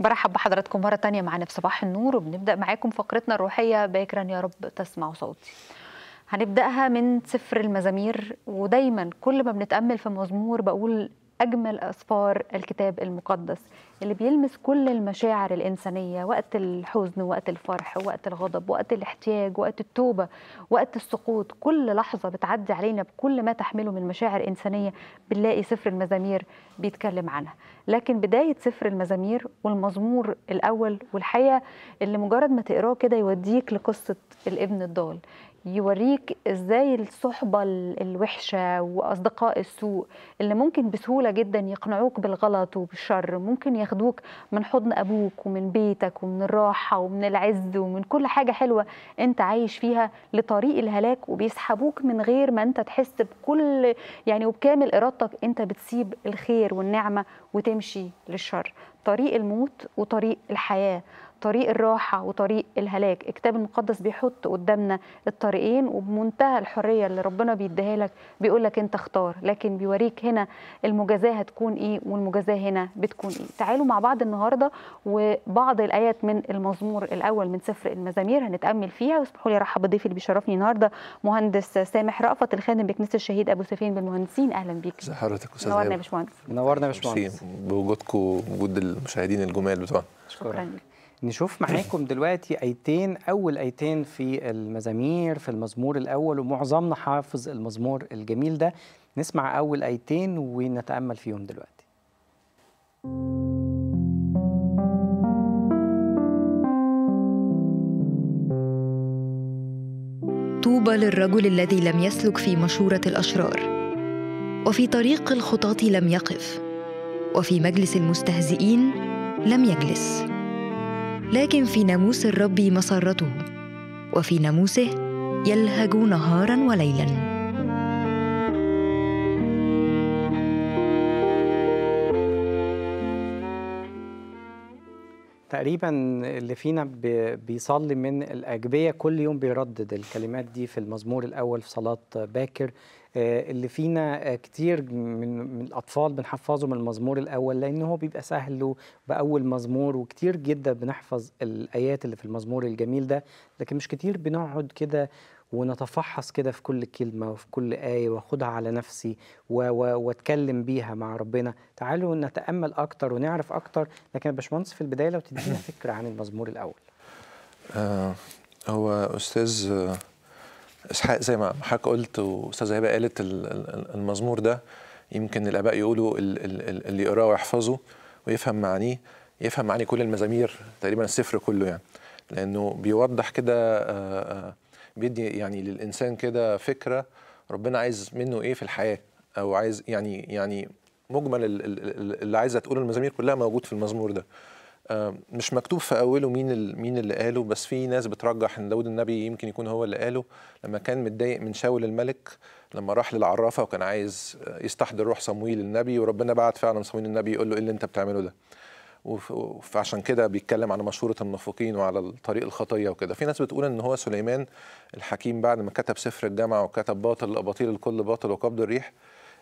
برحب بحضراتكم مرة تانية معانا في صباح النور وبنبدأ معاكم فقرتنا الروحية باكرا يا رب تسمعوا صوتي هنبدأها من سفر المزامير ودايما كل ما بنتأمل في مزمور بقول أجمل أسفار الكتاب المقدس اللي بيلمس كل المشاعر الإنسانية وقت الحزن وقت الفرح وقت الغضب وقت الاحتياج وقت التوبة وقت السقوط كل لحظة بتعدي علينا بكل ما تحمله من مشاعر إنسانية بنلاقي سفر المزامير بيتكلم عنها لكن بداية سفر المزامير والمزمور الأول والحقيقة اللي مجرد ما تقراه كده يوديك لقصة الابن الضال يوريك ازاي الصحبة الوحشة واصدقاء السوء اللي ممكن بسهولة جدا يقنعوك بالغلط وبالشر ممكن ياخدوك من حضن ابوك ومن بيتك ومن الراحة ومن العز ومن كل حاجة حلوة انت عايش فيها لطريق الهلاك وبيسحبوك من غير ما انت تحس بكل يعني وبكامل ارادتك انت بتسيب الخير والنعمة وتمشي للشر طريق الموت وطريق الحياة طريق الراحه وطريق الهلاك الكتاب المقدس بيحط قدامنا الطريقين وبمنتهى الحريه اللي ربنا بيديها لك بيقول لك انت اختار لكن بيوريك هنا المجازاه هتكون ايه والمجازاه هنا بتكون ايه تعالوا مع بعض النهارده وبعض الايات من المزمور الاول من سفر المزامير هنتامل فيها واسمحوا لي ارحب بضيفي اللي بيشرفني النهارده مهندس سامح رأفت الخادم بكنيسه الشهيد ابو سفين بالمهندسين اهلا بيك ازي حضرتك نورنا يا باشمهندس نورنا يا باشمهندس بوجودكم وجود المشاهدين الجمال بتوعنا شكرا شكرا. نشوف معاكم دلوقتي ايتين اول ايتين في المزامير في المزمور الاول ومعظمنا حافظ المزمور الجميل ده نسمع اول ايتين ونتامل فيهم دلوقتي طوبى للرجل الذي لم يسلك في مشوره الاشرار وفي طريق الخطاة لم يقف وفي مجلس المستهزئين لم يجلس لكن في ناموس الرب مسرته وفي ناموسه يلهج نهارا وليلا تقريبا اللي فينا بيصلي من الأجبية كل يوم بيردد الكلمات دي في المزمور الأول في صلاة باكر آه، اللي فينا آه، كتير من الأطفال بنحفظه من المزمور الأول لأن هو بيبقى سهل بأول مزمور وكتير جدا بنحفظ الآيات اللي في المزمور الجميل ده لكن مش كتير بنقعد كده ونتفحص كده في كل كلمة وفي كل آية واخدها على نفسي واتكلم بيها مع ربنا تعالوا نتأمل أكتر ونعرف أكتر لكن باشمهندس في البداية لو تدينا فكرة عن المزمور الأول آه هو أستاذ آه، إسحاق زي ما حضرتك قلت وأستاذ هبة قالت المزمور ده يمكن الآباء يقولوا اللي يقراه ويحفظه ويفهم معانيه يفهم معاني كل المزامير تقريبا السفر كله يعني لأنه بيوضح كده آه, آه، بيدي يعني للانسان كده فكره ربنا عايز منه ايه في الحياه او عايز يعني يعني مجمل اللي عايزه تقوله المزامير كلها موجود في المزمور ده آه، مش مكتوب في اوله مين مين اللي قاله بس في ناس بترجح ان داود النبي يمكن يكون هو اللي قاله لما كان متضايق من شاول الملك لما راح للعرافه وكان عايز يستحضر روح صمويل النبي وربنا بعت فعلا صمويل النبي يقول له ايه اللي انت بتعمله ده فعشان كده بيتكلم على مشورة المنافقين وعلى الطريق الخطية وكده في ناس بتقول ان هو سليمان الحكيم بعد ما كتب سفر الجامعة وكتب باطل الأباطيل الكل باطل وقبض الريح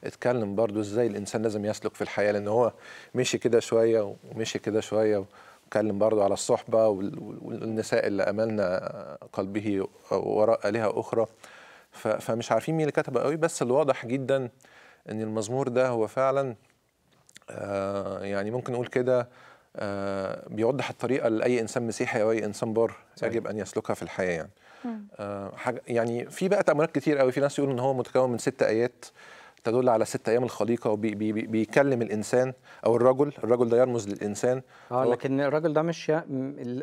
اتكلم برضو ازاي الانسان لازم يسلك في الحياة لان هو مشي كده شوية ومشي كده شوية واتكلم برضو على الصحبة والنساء اللي أملنا قلبه وراء آلهة أخرى فمش عارفين مين اللي كتب قوي بس الواضح جدا ان المزمور ده هو فعلا آه، يعني ممكن نقول كده آه، بيوضح الطريقه اللي اي انسان مسيحي او اي انسان بار يجب ان يسلكها في الحياه يعني آه، حاجه يعني في بقى تاملات كتير قوي في ناس يقولوا ان هو متكون من ست ايات تدل على ست ايام الخليقه وبيكلم الانسان او الرجل الرجل ده يرمز للانسان اه لكن الرجل ده مش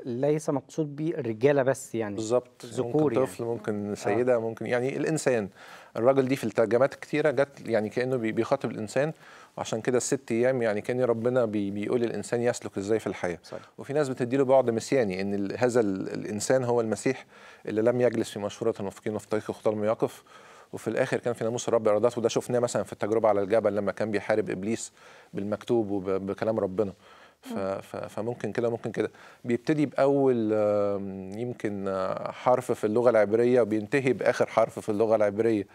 ليس مقصود بيه الرجاله بس يعني بالظبط ممكن طفل يعني. ممكن يعني. آه. سيده آه. ممكن يعني الانسان الراجل دي في الترجمات كتيره جت يعني كانه بيخاطب الانسان وعشان كده الست ايام يعني كان ربنا بي بيقول للانسان يسلك ازاي في الحياه صحيح. وفي ناس بتدي له بعد مسياني ان هذا الانسان هو المسيح اللي لم يجلس في مشوره المفكين وفي طريق اختار ما يقف وفي الاخر كان في ناموس الرب ارادات وده شفناه مثلا في التجربه على الجبل لما كان بيحارب ابليس بالمكتوب وبكلام ربنا آه. فممكن كده ممكن كده بيبتدي باول يمكن آه، حرف في اللغه العبريه وبينتهي باخر حرف في اللغه العبريه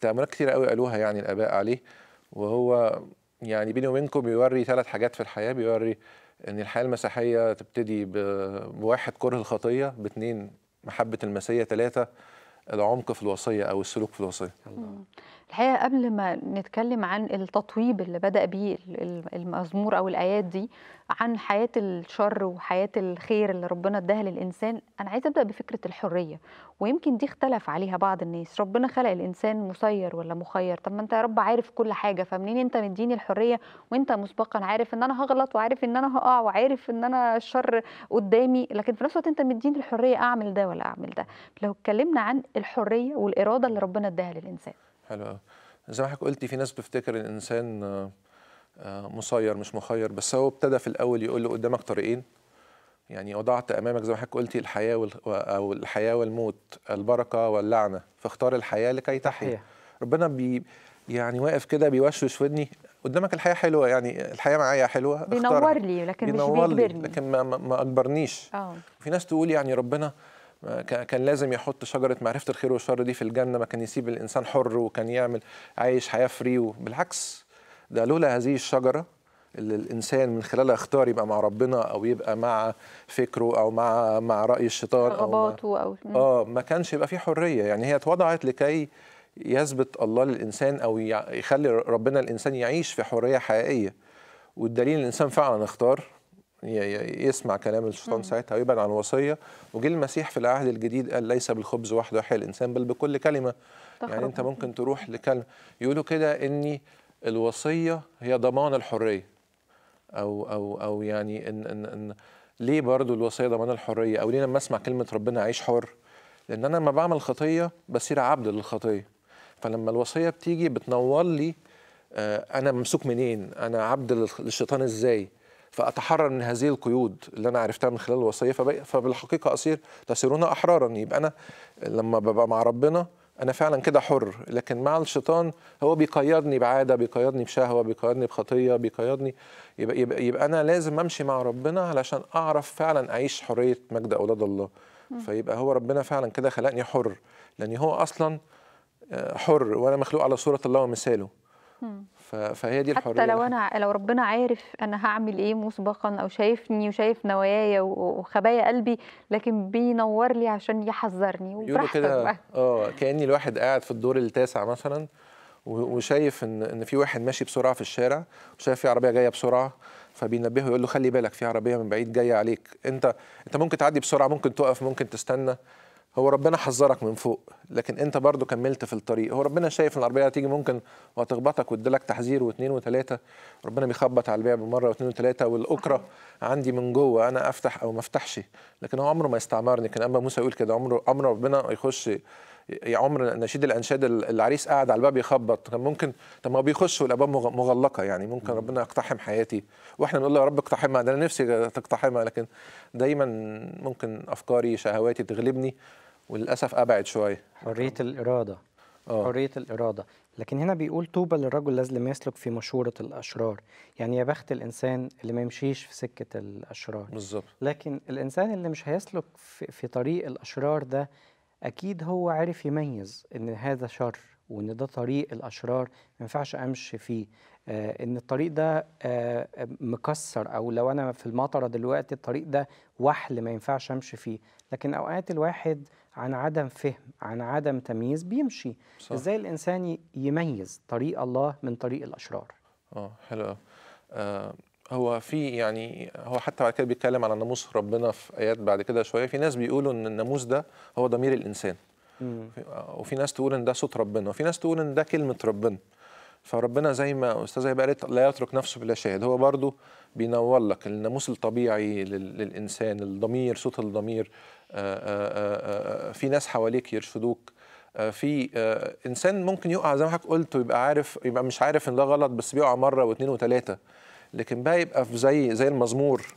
تاملات كتير قوي قالوها يعني الاباء عليه وهو يعني بيني وبينكم بيوري ثلاث حاجات في الحياه بيوري ان الحياه المسيحيه تبتدي بواحد كره الخطيه باثنين محبه المسيح ثلاثه العمق في الوصيه او السلوك في الوصيه الحقيقة قبل ما نتكلم عن التطويب اللي بدأ بيه المزمور أو الآيات دي عن حياة الشر وحياة الخير اللي ربنا اداها للإنسان أنا عايزة أبدأ بفكرة الحرية ويمكن دي اختلف عليها بعض الناس ربنا خلق الإنسان مسير ولا مخير طب ما أنت يا رب عارف كل حاجة فمنين أنت مديني الحرية وأنت مسبقا عارف إن أنا هغلط وعارف إن أنا هقع وعارف إن أنا الشر قدامي لكن في نفس الوقت أنت مديني الحرية أعمل ده ولا أعمل ده لو اتكلمنا عن الحرية والإرادة اللي ربنا اداها للإنسان حلو زي ما حضرتك قلتي في ناس بتفتكر الانسان آه، آه، مسير مش مخير بس هو ابتدى في الاول يقول له قدامك طريقين يعني وضعت امامك زي ما حضرتك قلتي الحياه وال... او الحياه والموت البركه واللعنه فاختار الحياه لكي تحيا ربنا بي يعني واقف كده بيوشوش ودني قدامك الحياه حلوه يعني الحياه معايا حلوه بينور لي لكن بينور مش بيجبرني لكن ما, ما اجبرنيش أوه. في ناس تقول يعني ربنا كان لازم يحط شجره معرفه الخير والشر دي في الجنه ما كان يسيب الانسان حر وكان يعمل عايش حياه فري بالعكس ده لولا هذه الشجره اللي الانسان من خلالها اختار يبقى مع ربنا او يبقى مع فكره او مع مع راي الشيطان او مع أو اه ما كانش يبقى في حريه يعني هي اتوضعت لكي يثبت الله للانسان او يخلي ربنا الانسان يعيش في حريه حقيقيه والدليل الانسان فعلا اختار يسمع كلام الشيطان ساعتها ويبعد عن وصيه وجه المسيح في العهد الجديد قال ليس بالخبز وحده يحيى الانسان بل بكل كلمه يعني انت ممكن تروح لكلمه يقولوا كده ان الوصيه هي ضمان الحريه او او او يعني ان ان, إن ليه برضو الوصيه ضمان الحريه او ليه لما اسمع كلمه ربنا عيش حر لان انا لما بعمل خطيه بصير عبد للخطيه فلما الوصيه بتيجي بتنور لي آه، انا ممسوك منين انا عبد للشيطان ازاي فاتحرر من هذه القيود اللي انا عرفتها من خلال الوصيه فبالحقيقه اصير تصيرون احرارا يبقى انا لما ببقى مع ربنا انا فعلا كده حر لكن مع الشيطان هو بيقيدني بعاده بيقيدني بشهوه بيقيدني بخطيه بيقيدني يبقى, يبقى, يبقى انا لازم امشي مع ربنا علشان اعرف فعلا اعيش حريه مجد اولاد الله فيبقى هو ربنا فعلا كده خلقني حر لان هو اصلا آه، حر وانا مخلوق على صوره الله ومثاله فهي دي الحريه حتى لو انا لو ربنا عارف انا هعمل ايه مسبقا او شايفني وشايف نوايا وخبايا قلبي لكن بينور لي عشان يحذرني وبراحتك كده اه كاني الواحد قاعد في الدور التاسع مثلا وشايف ان ان في واحد ماشي بسرعه في الشارع وشايف في عربيه جايه بسرعه فبينبهه يقول له خلي بالك في عربيه من بعيد جايه عليك انت انت ممكن تعدي بسرعه ممكن تقف ممكن تستنى هو ربنا حذرك من فوق لكن انت برضو كملت في الطريق هو ربنا شايف ان العربيه هتيجي ممكن وهتخبطك وتديلك تحذير واثنين وثلاثه ربنا بيخبط على البيع بمره واثنين وثلاثه والاكره عندي من جوه انا افتح او ما افتحش لكن هو عمره ما يستعمرني كان اما موسى يقول كده عمره عمر ربنا يخش يا عمر نشيد الانشاد العريس قاعد على الباب يخبط كان ممكن طب ما بيخش والابواب مغلقه يعني ممكن ربنا يقتحم حياتي واحنا بنقول له يا رب اقتحمها ده انا نفسي تقتحمها لكن دايما ممكن افكاري شهواتي تغلبني وللاسف ابعد شويه حريه الاراده أوه. حريه الاراده لكن هنا بيقول طوبى للرجل الذي لم يسلك في مشورة الأشرار يعني يا بخت الإنسان اللي ما يمشيش في سكة الأشرار بالظبط لكن الإنسان اللي مش هيسلك في, في طريق الأشرار ده أكيد هو عارف يميز إن هذا شر وإن ده طريق الأشرار ما ينفعش أمشي فيه آه، ان الطريق ده آه، مكسر او لو انا في المطره دلوقتي الطريق ده وحل ما ينفعش امشي فيه لكن اوقات الواحد عن عدم فهم عن عدم تمييز بيمشي صح. ازاي الانسان يميز طريق الله من طريق الاشرار اه حلو آه هو في يعني هو حتى بعد كده بيتكلم على ناموس ربنا في ايات بعد كده شويه في ناس بيقولوا ان الناموس ده هو ضمير الانسان مم. آه، وفي ناس تقول ان ده صوت ربنا وفي ناس تقول ان ده كلمه ربنا فربنا زي ما استاذه هبه قالت لا يترك نفسه بلا شاهد هو برضه بينور لك الناموس الطبيعي للانسان الضمير صوت الضمير آه، آه، آه، في ناس حواليك يرشدوك في انسان ممكن يقع زي ما حضرتك قلت ويبقى عارف يبقى مش عارف ان ده غلط بس بيقع مره واثنين وثلاثه لكن بقى يبقى في زي زي المزمور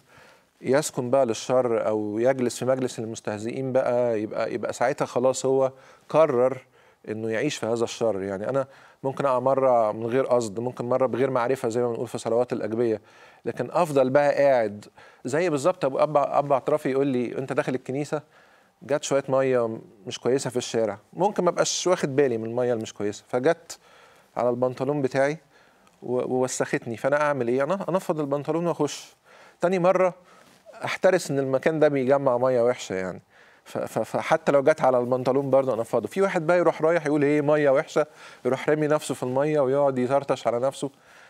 يسكن بقى للشر او يجلس في مجلس المستهزئين بقى يبقى يبقى ساعتها خلاص هو قرر انه يعيش في هذا الشر يعني انا ممكن اقع مره من غير قصد ممكن مره بغير معرفه زي ما بنقول في صلوات الاجبيه لكن افضل بقى قاعد زي بالظبط ابو اب اعترافي يقول لي انت داخل الكنيسه جت شويه ميه مش كويسه في الشارع ممكن ما ابقاش واخد بالي من الميه اللي مش كويسه فجت على البنطلون بتاعي ووسختني فانا اعمل ايه انا انفض البنطلون واخش تاني مره احترس ان المكان ده بيجمع ميه وحشه يعني فحتى لو جت على البنطلون برضه انا فاضي في واحد بقى يروح رايح يقول ايه ميه وحشه يروح رامي نفسه في الميه ويقعد يطرطش على نفسه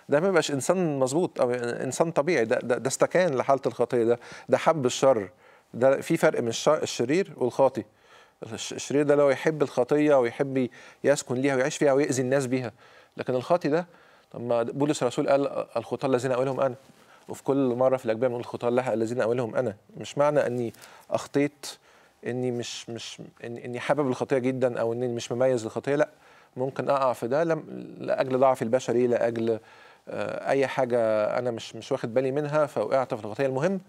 ده ما يبقاش انسان مظبوط او انسان طبيعي ده ده, ده استكان لحاله الخطيه ده ده حب الشر ده في فرق من الشرير والخاطي الشرير ده لو يحب الخطيه ويحب يسكن ليها ويعيش فيها ويؤذي الناس بيها لكن الخاطي ده طب ما بولس الرسول قال الخطاه الذين اولهم انا وفي كل مره في الاجبيه بنقول الخطاه الذين اولهم انا مش معنى اني اخطيت اني مش مش اني حابب الخطيه جدا او اني مش مميز للخطيه لا ممكن اقع في ده لاجل ضعفي البشري لاجل آه، اي حاجه انا مش مش واخد بالي منها فوقعت في الخطيه المهم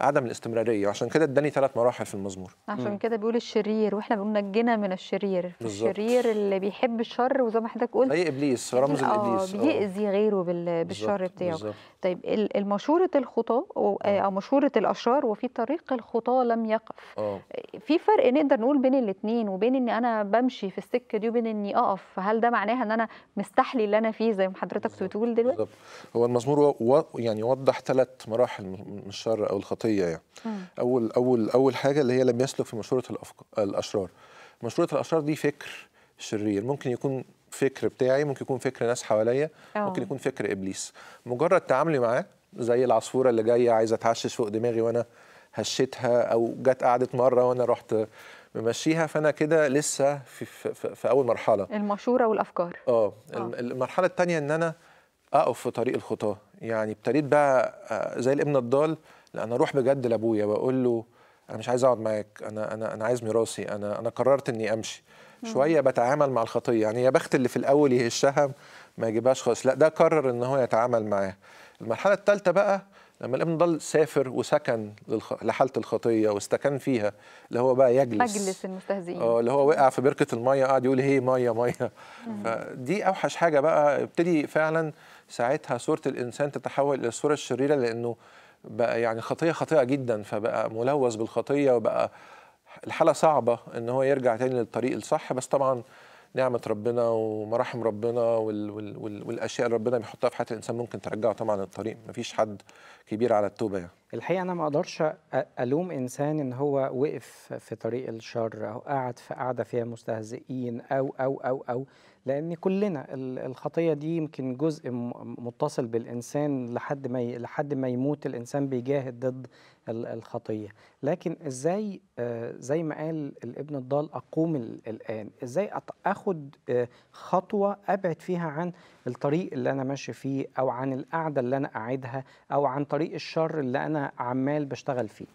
عدم الاستمراريه وعشان كده اداني ثلاث مراحل في المزمور عشان كده بيقول الشرير واحنا بنقول نجنا من الشرير بالزبط. الشرير اللي بيحب الشر وزي ما حضرتك قلت زي ابليس رمز الابليس اه بيأذي آه. غيره بالشر بالشر بتاعه طيب مشوره الخطاه آه، أو, مشوره الاشرار وفي طريق الخطاه لم يقف أوه. في فرق نقدر نقول بين الاثنين وبين ان انا بمشي في السكه دي وبين اني اقف هل ده معناها ان انا مستحلي اللي انا فيه زي ما حضرتك بتقول دلوقتي بالزبط. هو المزمور و... يعني وضح ثلاث مراحل من الشر او الخطأ. الخطيه يعني اول اول اول حاجه اللي هي لم يسلك في مشوره الاشرار مشوره الاشرار دي فكر شرير ممكن يكون فكر بتاعي ممكن يكون فكر ناس حواليا ممكن اه. يكون فكر ابليس مجرد تعاملي معاه زي العصفوره اللي جايه عايزه تعشش فوق دماغي وانا هشيتها او جت قعدت مره وانا رحت ممشيها فانا كده لسه في, في, في, في اول مرحله المشوره والافكار اه, آه. المرحله الثانيه ان انا اقف في طريق الخطاه يعني ابتديت بقى آه، زي الابن الضال لا انا اروح بجد لابويا بقول له انا مش عايز اقعد معاك انا انا انا عايز ميراثي انا انا قررت اني امشي شويه بتعامل مع الخطيه يعني يا بخت اللي في الاول يهشها ما يجيبهاش خالص لا ده قرر ان هو يتعامل معاه المرحله الثالثه بقى لما الابن ضل سافر وسكن لحاله الخطيه واستكان فيها اللي هو بقى يجلس مجلس المستهزئين اه اللي هو وقع في بركه الميه قعد يقول هي إيه، ميه ميه فدي اوحش حاجه بقى ابتدي فعلا ساعتها صوره الانسان تتحول الى الصوره الشريره لانه بقى يعني خطيه خطيه جدا فبقى ملوث بالخطيه وبقى الحاله صعبه ان هو يرجع تاني للطريق الصح بس طبعا نعمه ربنا ومراحم ربنا وال وال وال والاشياء اللي ربنا بيحطها في حياه الانسان ممكن ترجعه طبعا للطريق مفيش حد كبير على التوبه يعني الحقيقه انا ما اقدرش الوم انسان ان هو وقف في طريق الشر او قعد في قعده فيها مستهزئين او او او او لان كلنا الخطيه دي يمكن جزء متصل بالانسان لحد ما لحد ما يموت الانسان بيجاهد ضد الخطيه لكن ازاي آه، زي ما قال الابن الضال اقوم الان ازاي اخد آه، خطوه ابعد فيها عن الطريق اللي انا ماشي فيه او عن القعده اللي انا قاعدها او عن طريق الشر اللي انا عمال بشتغل فيه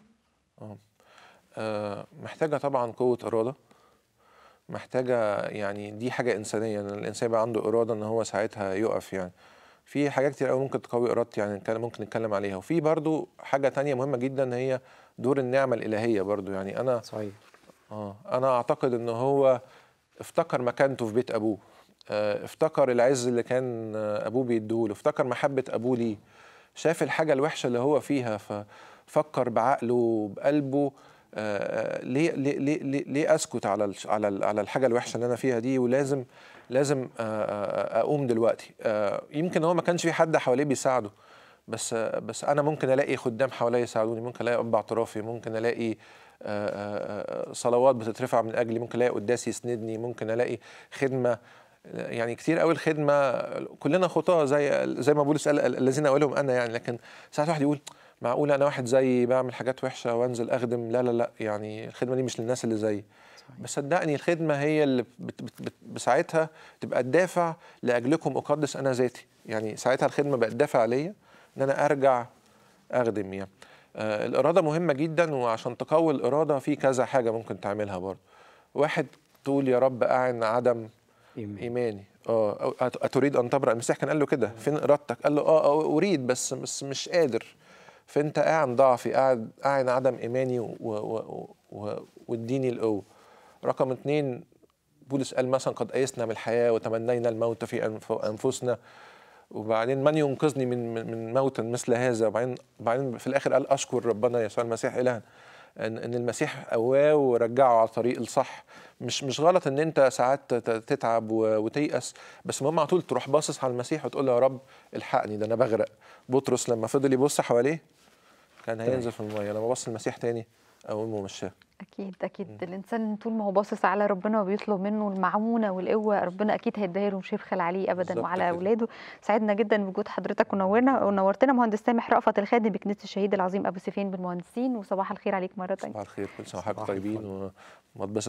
آه. اه, محتاجه طبعا قوه اراده محتاجه يعني دي حاجه انسانيه ان الانسان يبقى عنده اراده ان هو ساعتها يقف يعني في حاجات كتير قوي ممكن تقوي ارادتي يعني ممكن نتكلم عليها وفي برضو حاجه تانية مهمه جدا هي دور النعمه الالهيه برضو يعني انا صحيح اه انا اعتقد ان هو افتكر مكانته في بيت ابوه آه، افتكر العز اللي كان آه، ابوه بيديهوله افتكر محبه ابوه ليه شاف الحاجه الوحشه اللي هو فيها ففكر بعقله بقلبه آه، آه، ليه ليه ليه ليه اسكت على على على الحاجه الوحشه اللي انا فيها دي ولازم لازم آه، اقوم دلوقتي يمكن هو ما كانش في حد حواليه بيساعده بس بس انا ممكن الاقي خدام حواليا يساعدوني ممكن الاقي اب اعترافي ممكن الاقي صلوات بتترفع من اجلي ممكن الاقي قداس يسندني ممكن الاقي خدمه يعني كتير قوي الخدمه كلنا خطاه زي زي ما بولس قال الذين اولهم انا يعني لكن ساعات واحد يقول معقول انا واحد زيي بعمل حاجات وحشه وانزل اخدم لا لا لا يعني الخدمه دي مش للناس اللي زيي بس صدقني الخدمه هي اللي بت بت بساعتها تبقى الدافع لاجلكم اقدس انا ذاتي يعني ساعتها الخدمه بقت دافع ليا ان انا ارجع اخدم يعني آه الاراده مهمه جدا وعشان تقوي الاراده في كذا حاجه ممكن تعملها برضه واحد تقول يا رب اعن عدم إيماني, إيماني. اه اتريد ان تبرأ المسيح كان قال له كده فين ارادتك قال له اه, آه، اريد بس بس مش قادر فانت قاعد ضعفي قاعد قاعد عدم ايماني واديني القوه رقم اثنين بولس قال مثلا قد ايسنا من الحياه وتمنينا الموت في انفسنا وبعدين من ينقذني من من موت مثل هذا وبعدين بعدين في الاخر قال اشكر ربنا يسوع المسيح الهنا ان المسيح قواه ورجعه على الطريق الصح مش مش غلط ان انت ساعات تتعب وتيأس بس المهم على طول تروح باصص على المسيح وتقول له يا رب الحقني ده انا بغرق بطرس لما فضل يبص حواليه كان هينزل في الميه لما بص المسيح تاني او الممشاه اكيد اكيد م. الانسان طول ما هو باصص على ربنا وبيطلب منه المعونه والقوه ربنا اكيد هيديها له مش هيبخل عليه ابدا وعلى كده. اولاده سعدنا جدا بوجود حضرتك ونورنا ونورتنا مهندس سامح رأفت الخادم بكنيسه الشهيد العظيم ابو سيفين بالمهندسين وصباح الخير عليك مره ثانيه صباح الخير كل سنه وحضرتك طيبين وما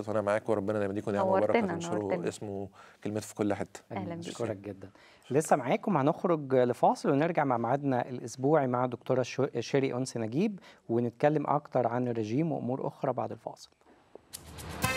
وانا معاك وربنا دايما يديكم نعمه مباركه تنشروا اسمه كلمته في كل حته اهلا بك بشكرك جدا لسه معاكم هنخرج لفاصل ونرجع مع ميعادنا الاسبوعي مع دكتوره شيري انس نجيب ونتكلم اكتر عن الرجيم وامور اخرى بعد الفاصل.